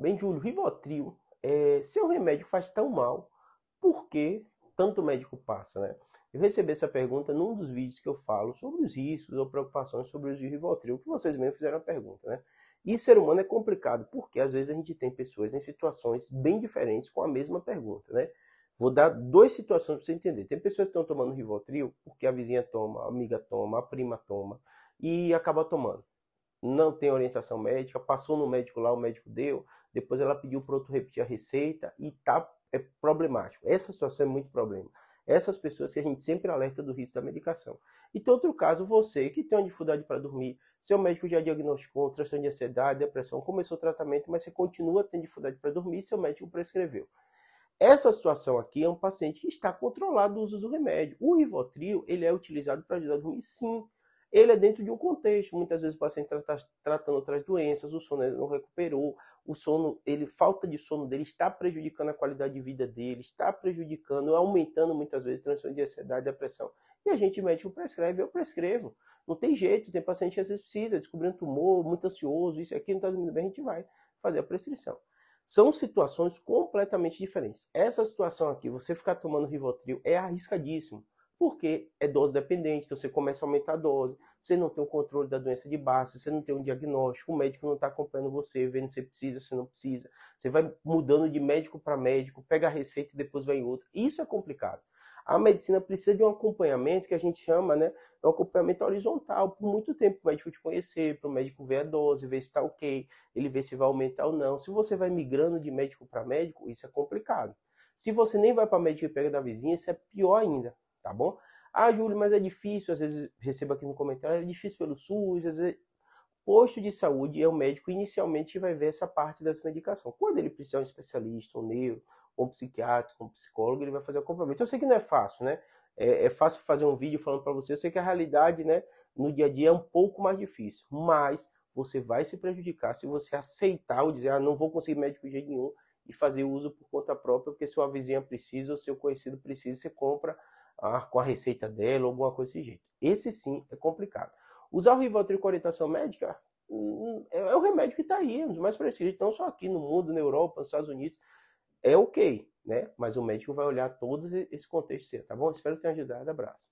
Bem, Júlio, Rivotril, é, seu remédio faz tão mal, por que tanto médico passa, né? Eu recebi essa pergunta num dos vídeos que eu falo sobre os riscos ou preocupações sobre o uso de Rivotril, que vocês mesmos fizeram a pergunta, né? E ser humano é complicado, porque às vezes a gente tem pessoas em situações bem diferentes com a mesma pergunta, né? Vou dar duas situações para você entender. Tem pessoas que estão tomando Rivotril porque a vizinha toma, a amiga toma, a prima toma e acaba tomando não tem orientação médica, passou no médico lá, o médico deu, depois ela pediu para outro repetir a receita e tá é problemático. Essa situação é muito problema. Essas pessoas que a gente sempre alerta do risco da medicação. E tem outro caso, você que tem uma dificuldade para dormir, seu médico já diagnosticou transtorno de ansiedade, depressão, começou o tratamento, mas você continua tendo dificuldade para dormir, seu médico prescreveu. Essa situação aqui é um paciente que está controlado o uso do remédio. O Rivotril, ele é utilizado para ajudar a dormir, sim ele é dentro de um contexto. Muitas vezes o paciente está tá tratando outras doenças, o sono não recuperou, o sono, ele falta de sono dele está prejudicando a qualidade de vida dele, está prejudicando, aumentando muitas vezes transtorno de ansiedade, depressão. E a gente médico prescreve, eu prescrevo. Não tem jeito, tem paciente que às vezes precisa descobrir um tumor, muito ansioso, isso aqui não está dormindo bem, a gente vai fazer a prescrição. São situações completamente diferentes. Essa situação aqui, você ficar tomando Rivotril é arriscadíssimo porque é dose dependente, então você começa a aumentar a dose, você não tem o controle da doença de base, você não tem um diagnóstico, o médico não está acompanhando você, vendo se precisa, se não precisa, você vai mudando de médico para médico, pega a receita e depois vai em outra. Isso é complicado. A medicina precisa de um acompanhamento que a gente chama, né, um acompanhamento horizontal por muito tempo, para o médico te conhecer, para o médico ver a dose, ver se está ok, ele ver se vai aumentar ou não. Se você vai migrando de médico para médico, isso é complicado. Se você nem vai para médico e pega da vizinha, isso é pior ainda tá bom? Ah, Júlio, mas é difícil, às vezes recebo aqui no comentário, ah, é difícil pelo SUS, às vezes... Posto de saúde é o médico inicialmente vai ver essa parte dessa medicação. Quando ele precisar de um especialista, um neuro, um psiquiatra, um psicólogo, ele vai fazer o acompanhamento. Eu sei que não é fácil, né? É, é fácil fazer um vídeo falando para você, eu sei que a realidade, né, no dia a dia é um pouco mais difícil, mas você vai se prejudicar se você aceitar ou dizer, ah, não vou conseguir médico de jeito nenhum e fazer uso por conta própria, porque sua vizinha precisa ou seu conhecido precisa, você compra ah, com a receita dela ou alguma coisa desse jeito. Esse sim é complicado. Usar o Rivotril com orientação médica hum, é, é o remédio que está aí, é dos mais precisos, não só aqui no mundo, na Europa, nos Estados Unidos, é ok, né? Mas o médico vai olhar todos esse contexto seu, tá bom? Espero que tenha ajudado, abraço.